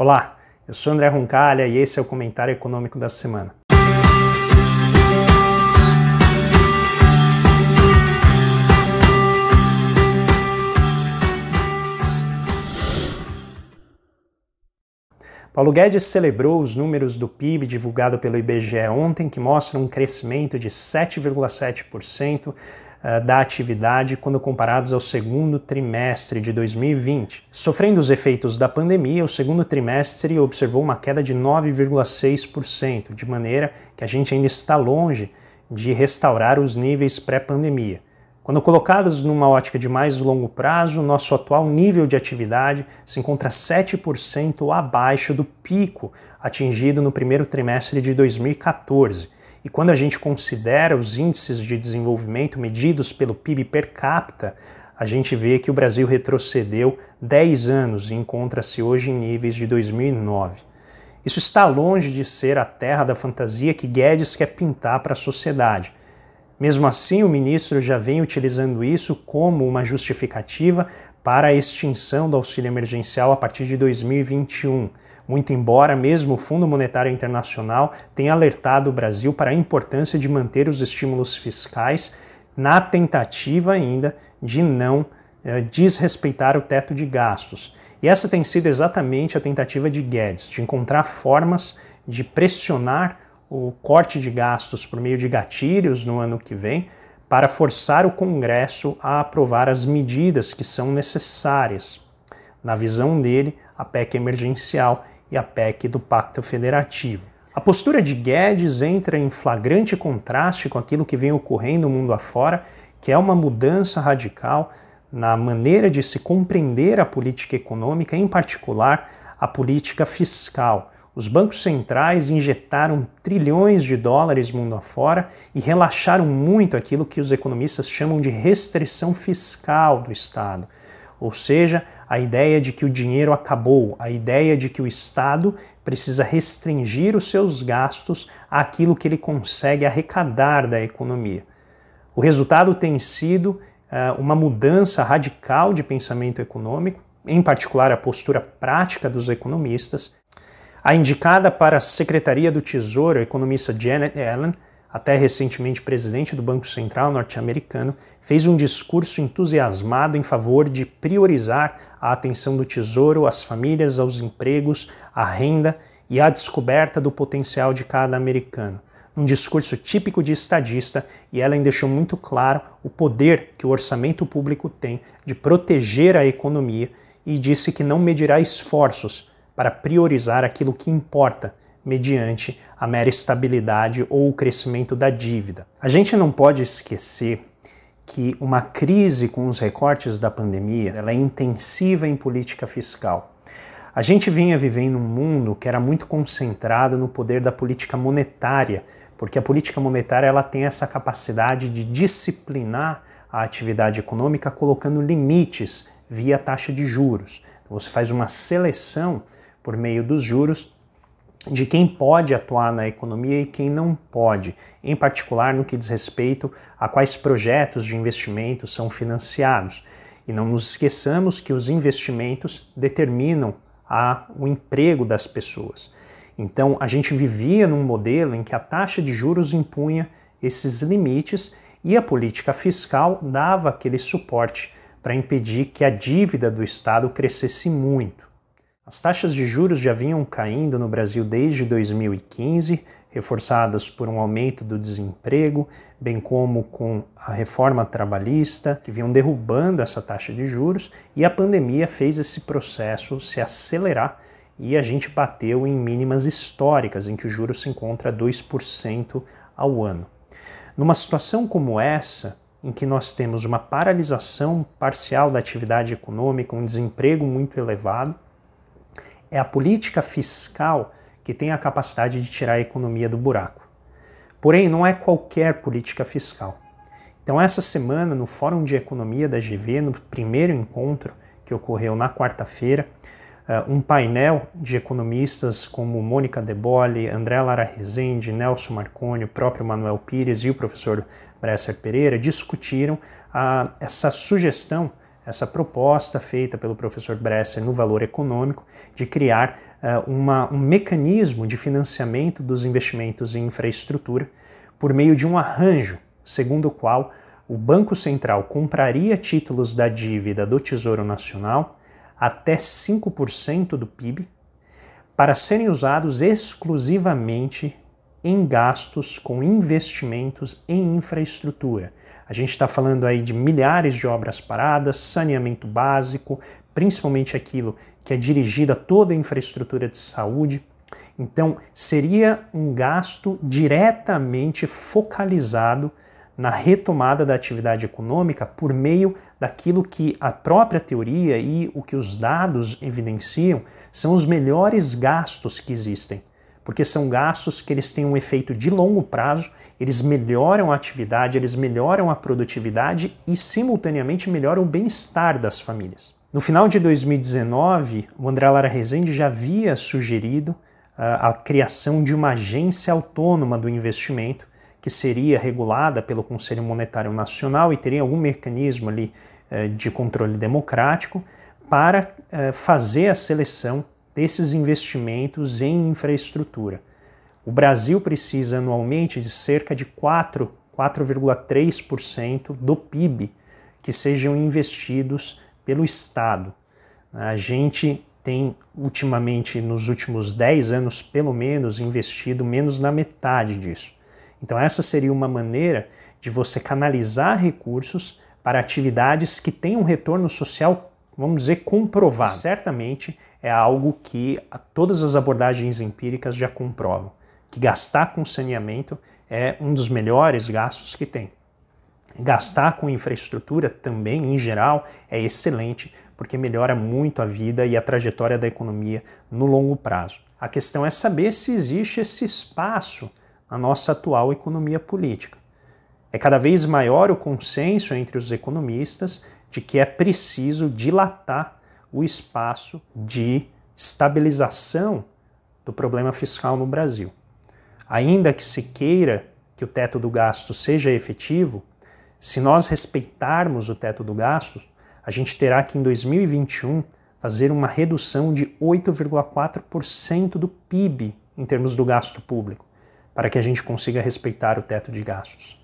Olá, eu sou André Roncalha e esse é o Comentário Econômico da Semana. Paulo Guedes celebrou os números do PIB divulgado pelo IBGE ontem, que mostram um crescimento de 7,7% eh, da atividade quando comparados ao segundo trimestre de 2020. Sofrendo os efeitos da pandemia, o segundo trimestre observou uma queda de 9,6%, de maneira que a gente ainda está longe de restaurar os níveis pré-pandemia. Quando colocados numa ótica de mais longo prazo, nosso atual nível de atividade se encontra 7% abaixo do pico atingido no primeiro trimestre de 2014 e quando a gente considera os índices de desenvolvimento medidos pelo PIB per capita, a gente vê que o Brasil retrocedeu 10 anos e encontra-se hoje em níveis de 2009. Isso está longe de ser a terra da fantasia que Guedes quer pintar para a sociedade, mesmo assim, o ministro já vem utilizando isso como uma justificativa para a extinção do auxílio emergencial a partir de 2021. Muito embora mesmo o Fundo Monetário Internacional tenha alertado o Brasil para a importância de manter os estímulos fiscais na tentativa ainda de não eh, desrespeitar o teto de gastos. E essa tem sido exatamente a tentativa de Guedes, de encontrar formas de pressionar o corte de gastos por meio de gatilhos no ano que vem para forçar o Congresso a aprovar as medidas que são necessárias. Na visão dele, a PEC emergencial e a PEC do Pacto Federativo. A postura de Guedes entra em flagrante contraste com aquilo que vem ocorrendo mundo afora, que é uma mudança radical na maneira de se compreender a política econômica, em particular a política fiscal. Os bancos centrais injetaram trilhões de dólares mundo afora e relaxaram muito aquilo que os economistas chamam de restrição fiscal do Estado. Ou seja, a ideia de que o dinheiro acabou, a ideia de que o Estado precisa restringir os seus gastos àquilo que ele consegue arrecadar da economia. O resultado tem sido uh, uma mudança radical de pensamento econômico, em particular a postura prática dos economistas, a indicada para a Secretaria do Tesouro, a economista Janet Yellen, até recentemente presidente do Banco Central norte-americano, fez um discurso entusiasmado em favor de priorizar a atenção do Tesouro às famílias, aos empregos, à renda e à descoberta do potencial de cada americano. Um discurso típico de estadista, e Ellen deixou muito claro o poder que o orçamento público tem de proteger a economia e disse que não medirá esforços para priorizar aquilo que importa mediante a mera estabilidade ou o crescimento da dívida. A gente não pode esquecer que uma crise com os recortes da pandemia ela é intensiva em política fiscal. A gente vinha vivendo um mundo que era muito concentrado no poder da política monetária, porque a política monetária ela tem essa capacidade de disciplinar a atividade econômica colocando limites via taxa de juros. Então, você faz uma seleção por meio dos juros de quem pode atuar na economia e quem não pode, em particular no que diz respeito a quais projetos de investimento são financiados. E não nos esqueçamos que os investimentos determinam a, o emprego das pessoas. Então, a gente vivia num modelo em que a taxa de juros impunha esses limites e a política fiscal dava aquele suporte para impedir que a dívida do Estado crescesse muito. As taxas de juros já vinham caindo no Brasil desde 2015, reforçadas por um aumento do desemprego, bem como com a reforma trabalhista, que vinham derrubando essa taxa de juros, e a pandemia fez esse processo se acelerar e a gente bateu em mínimas históricas, em que o juro se encontra a 2% ao ano. Numa situação como essa, em que nós temos uma paralisação parcial da atividade econômica, um desemprego muito elevado, é a política fiscal que tem a capacidade de tirar a economia do buraco. Porém, não é qualquer política fiscal. Então, essa semana, no Fórum de Economia da GV, no primeiro encontro que ocorreu na quarta-feira, eh, um painel de economistas como Mônica Bolle, André Lara Rezende, Nelson Marconi, o próprio Manuel Pires e o professor Bresser Pereira discutiram ah, essa sugestão essa proposta feita pelo professor Bresser no Valor Econômico de criar uh, uma, um mecanismo de financiamento dos investimentos em infraestrutura por meio de um arranjo, segundo o qual o Banco Central compraria títulos da dívida do Tesouro Nacional até 5% do PIB para serem usados exclusivamente em gastos com investimentos em infraestrutura. A gente está falando aí de milhares de obras paradas, saneamento básico, principalmente aquilo que é dirigido a toda a infraestrutura de saúde. Então, seria um gasto diretamente focalizado na retomada da atividade econômica por meio daquilo que a própria teoria e o que os dados evidenciam são os melhores gastos que existem porque são gastos que eles têm um efeito de longo prazo, eles melhoram a atividade, eles melhoram a produtividade e, simultaneamente, melhoram o bem-estar das famílias. No final de 2019, o André Lara Rezende já havia sugerido ah, a criação de uma agência autônoma do investimento, que seria regulada pelo Conselho Monetário Nacional e teria algum mecanismo ali eh, de controle democrático para eh, fazer a seleção desses investimentos em infraestrutura. O Brasil precisa anualmente de cerca de 4,3% do PIB que sejam investidos pelo Estado. A gente tem ultimamente, nos últimos 10 anos pelo menos, investido menos da metade disso. Então, essa seria uma maneira de você canalizar recursos para atividades que tenham um retorno social vamos dizer, comprovado. Certamente é algo que todas as abordagens empíricas já comprovam, que gastar com saneamento é um dos melhores gastos que tem. Gastar com infraestrutura também, em geral, é excelente, porque melhora muito a vida e a trajetória da economia no longo prazo. A questão é saber se existe esse espaço na nossa atual economia política. É cada vez maior o consenso entre os economistas de que é preciso dilatar o espaço de estabilização do problema fiscal no Brasil. Ainda que se queira que o teto do gasto seja efetivo, se nós respeitarmos o teto do gasto, a gente terá que em 2021 fazer uma redução de 8,4% do PIB em termos do gasto público, para que a gente consiga respeitar o teto de gastos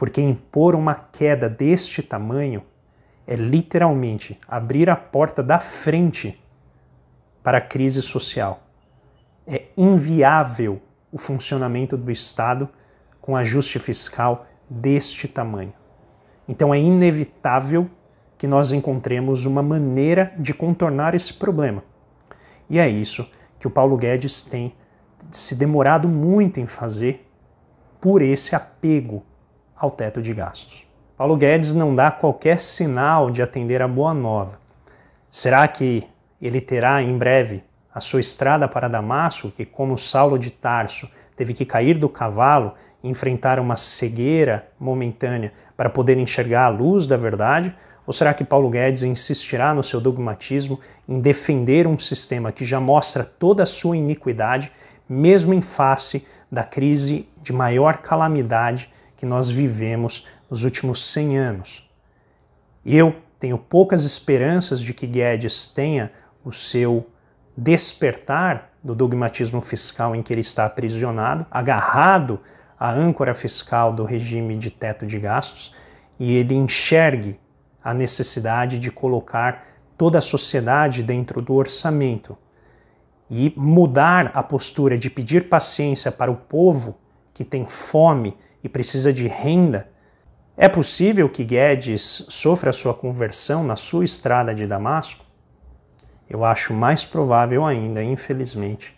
porque impor uma queda deste tamanho é literalmente abrir a porta da frente para a crise social. É inviável o funcionamento do Estado com ajuste fiscal deste tamanho. Então é inevitável que nós encontremos uma maneira de contornar esse problema. E é isso que o Paulo Guedes tem se demorado muito em fazer por esse apego ao teto de gastos. Paulo Guedes não dá qualquer sinal de atender a boa nova. Será que ele terá em breve a sua estrada para Damasco, que, como Saulo de Tarso, teve que cair do cavalo e enfrentar uma cegueira momentânea para poder enxergar a luz da verdade? Ou será que Paulo Guedes insistirá no seu dogmatismo em defender um sistema que já mostra toda a sua iniquidade, mesmo em face da crise de maior calamidade que nós vivemos nos últimos 100 anos. Eu tenho poucas esperanças de que Guedes tenha o seu despertar do dogmatismo fiscal em que ele está aprisionado, agarrado à âncora fiscal do regime de teto de gastos, e ele enxergue a necessidade de colocar toda a sociedade dentro do orçamento e mudar a postura de pedir paciência para o povo que tem fome e precisa de renda, é possível que Guedes sofra sua conversão na sua estrada de Damasco? Eu acho mais provável ainda, infelizmente,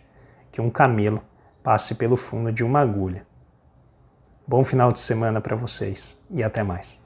que um camelo passe pelo fundo de uma agulha. Bom final de semana para vocês e até mais.